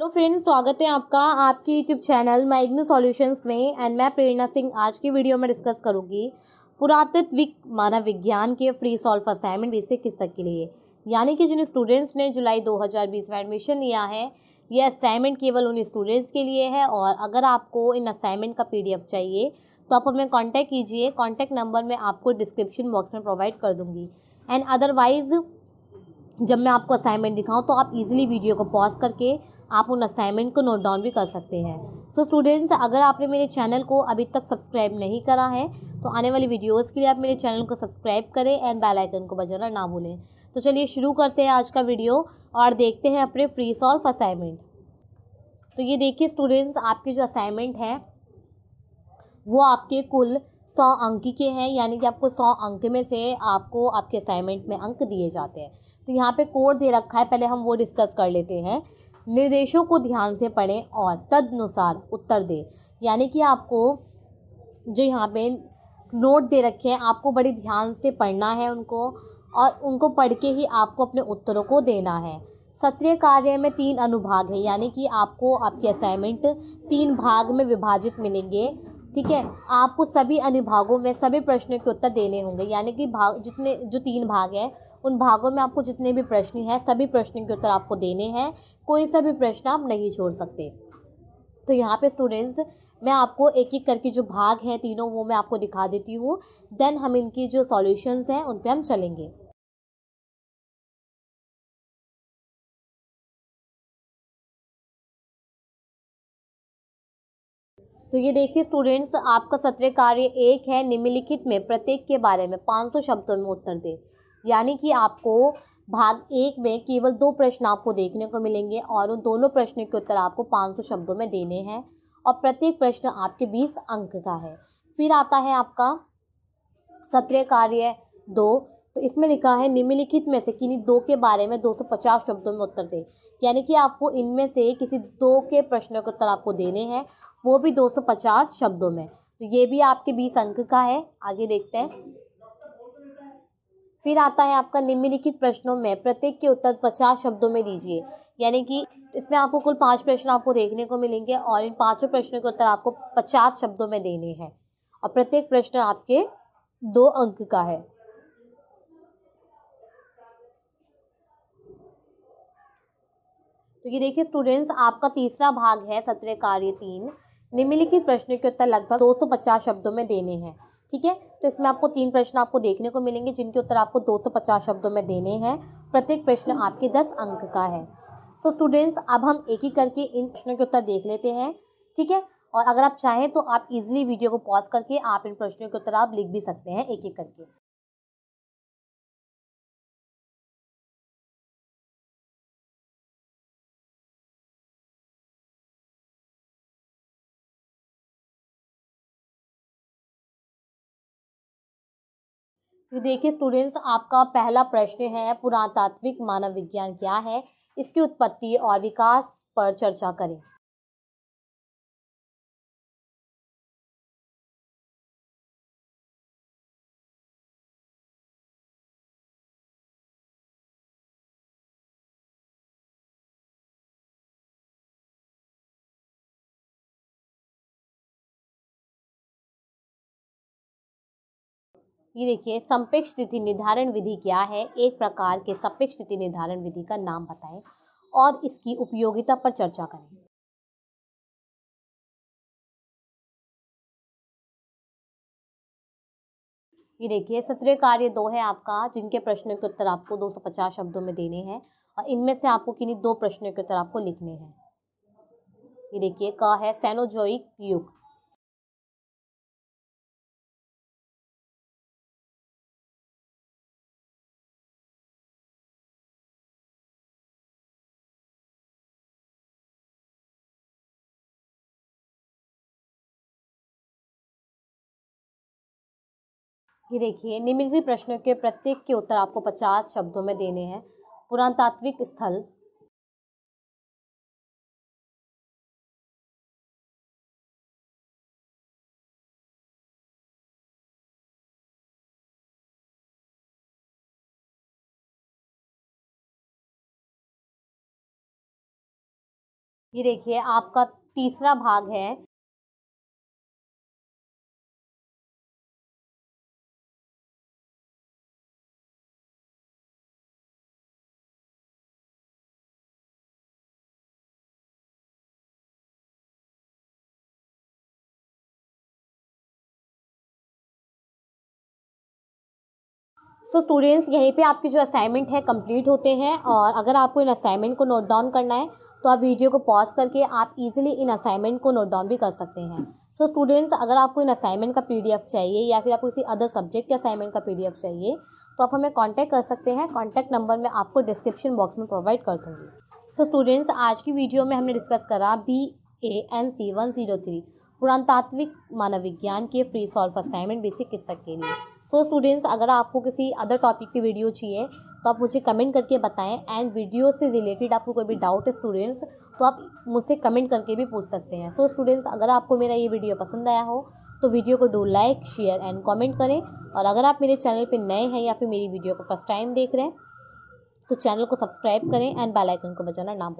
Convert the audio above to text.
hello तो friends स्वागत है आपका आपके यूट्यूब चैनल माइग्नो सॉल्यूशंस में एंड मैं प्रेरणा सिंह आज की वीडियो में डिस्कस करूंगी पुरातत्विक मानव विज्ञान के फ्री सॉल्व असाइनमेंट बेसिक तक के लिए यानी कि जिन स्टूडेंट्स ने जुलाई 2020 में एडमिशन लिया है यह असाइनमेंट केवल उन स्टूडेंट्स के लिए है और अगर आपको इन असाइनमेंट का पी चाहिए तो आप हमें कॉन्टैक्ट कीजिए कॉन्टैक्ट नंबर मैं आपको डिस्क्रिप्शन बॉक्स में प्रोवाइड कर दूँगी एंड अदरवाइज़ जब मैं आपको असाइनमेंट दिखाऊँ तो आप इजीली वीडियो को पॉज करके आप उन असाइनमेंट को नोट डाउन भी कर सकते हैं सो so, स्टूडेंट्स अगर आपने मेरे चैनल को अभी तक सब्सक्राइब नहीं करा है तो आने वाली वीडियोस के लिए आप मेरे चैनल को सब्सक्राइब करें एंड बेल आइकन को बजाना ना भूलें तो चलिए शुरू करते हैं आज का वीडियो और देखते हैं अपने फ्री सॉल्व असाइनमेंट तो ये देखिए स्टूडेंट्स आपके जो असाइनमेंट है वो आपके कुल सौ अंक के हैं यानी कि आपको सौ अंक में से आपको आपके असाइनमेंट में अंक दिए जाते हैं तो यहाँ पे कोड दे रखा है पहले हम वो डिस्कस कर लेते हैं निर्देशों को ध्यान से पढ़ें और तदनुसार उत्तर दें यानी कि आपको जो यहाँ पे नोट दे रखे हैं आपको बड़े ध्यान से पढ़ना है उनको और उनको पढ़ के ही आपको अपने उत्तरों को देना है सत्रीय कार्य में तीन अनुभाग है यानी कि आपको आपके असाइनमेंट तीन भाग में विभाजित मिलेंगे ठीक है आपको सभी अनुभागों में सभी प्रश्नों के उत्तर देने होंगे यानी कि भाग जितने जो तीन भाग हैं उन भागों में आपको जितने भी प्रश्न हैं सभी प्रश्नों के उत्तर आपको देने हैं कोई सा भी प्रश्न आप नहीं छोड़ सकते तो यहाँ पे स्टूडेंट्स मैं आपको एक एक करके जो भाग हैं तीनों वो मैं आपको दिखा देती हूँ देन हम इनकी जो सॉल्यूशंस हैं उन पर हम चलेंगे तो ये देखिए स्टूडेंट्स आपका सत्र कार्य एक है निम्नलिखित में प्रत्येक के बारे में 500 शब्दों में उत्तर दे यानी कि आपको भाग एक में केवल दो प्रश्न आपको देखने को मिलेंगे और उन दोनों प्रश्नों के उत्तर आपको 500 शब्दों में देने हैं और प्रत्येक प्रश्न आपके 20 अंक का है फिर आता है आपका सत्र कार्य दो तो इसमें लिखा है निम्नलिखित में से किन्हीं दो के बारे में 250 शब्दों में उत्तर दें यानी कि आपको इनमें से किसी दो के प्रश्नों के उत्तर आपको देने हैं वो भी 250 शब्दों में तो ये भी आपके बीस अंक का है आगे देखते हैं फिर आता है आपका निम्नलिखित प्रश्नों में प्रत्येक के उत्तर पचास शब्दों में दीजिए यानी कि इसमें आपको कुल पांच प्रश्न आपको देखने को मिलेंगे और इन पांचों प्रश्नों के उत्तर आपको पचास शब्दों में देने हैं और प्रत्येक प्रश्न आपके दो अंक का है तो ये देखिए स्टूडेंट्स आपका तीसरा भाग है सत्र कार्य तीन निम्नलिखित प्रश्न के उत्तर लगभग 250 शब्दों में देने हैं ठीक है तो इसमें आपको तीन प्रश्न आपको देखने को मिलेंगे जिनके उत्तर आपको 250 शब्दों में देने हैं प्रत्येक प्रश्न आपके 10 अंक का है सो so स्टूडेंट्स अब हम एक ही करके इन प्रश्नों के उत्तर देख लेते हैं ठीक है और अगर आप चाहें तो आप इजिली वीडियो को पॉज करके आप इन प्रश्नों के उत्तर आप लिख भी सकते हैं एक एक करके तो देखिए स्टूडेंट्स आपका पहला प्रश्न है पुरातात्विक मानव विज्ञान क्या है इसकी उत्पत्ति और विकास पर चर्चा करें ये देखिए संपेक्ष तिथि निर्धारण विधि क्या है एक प्रकार के सापेक्ष तिथि निर्धारण विधि का नाम बताएं और इसकी उपयोगिता पर चर्चा करें ये देखिए सत्रह कार्य दो है आपका जिनके प्रश्न के उत्तर आपको 250 शब्दों में देने हैं और इनमें से आपको किन्हीं दो प्रश्नों के उत्तर आपको लिखने हैं ये देखिए क है सैनोजोइक युग ये देखिए निम्नलिखित प्रश्नों के प्रत्येक के उत्तर आपको पचास शब्दों में देने हैं पुरातात्विक स्थल ये देखिए आपका तीसरा भाग है सो so, स्टूडेंट्स यहीं पे आपके जो असाइनमेंट है कंप्लीट होते हैं और अगर आपको इन असाइनमेंट को नोट डाउन करना है तो आप वीडियो को पॉज करके आप इजीली इन असाइनमेंट को नोट डाउन भी कर सकते हैं सो so, स्टूडेंट्स अगर आपको इन असाइनमेंट का पीडीएफ चाहिए या फिर आपको किसी अदर सब्जेक्ट के असाइनमेंट का पीडीएफ चाहिए तो आप हमें कॉन्टैक्ट कर सकते हैं कॉन्टैक्ट नंबर मैं आपको डिस्क्रिप्शन बॉक्स में प्रोवाइड कर दूँगी सो स्टूडेंट्स आज की वीडियो में हमने डिस्कस करा B A N C one zero three पुरातात्विक मानव विज्ञान के फ्री सॉल्व असाइनमेंट बेसिक किस तक के लिए सो so स्टूडेंट्स अगर आपको किसी अदर टॉपिक की वीडियो चाहिए तो आप मुझे कमेंट करके बताएं एंड वीडियो से रिलेटेड आपको कोई भी डाउट है स्टूडेंट्स तो आप मुझसे कमेंट करके भी पूछ सकते हैं सो so स्टूडेंट्स अगर आपको मेरा ये वीडियो पसंद आया हो तो वीडियो को do like share and comment करें और अगर आप मेरे चैनल पर नए हैं या फिर मेरी वीडियो को फर्स्ट टाइम देख रहे हैं तो चैनल को सब्सक्राइब करें एंड बेलाइकन को बचाना ना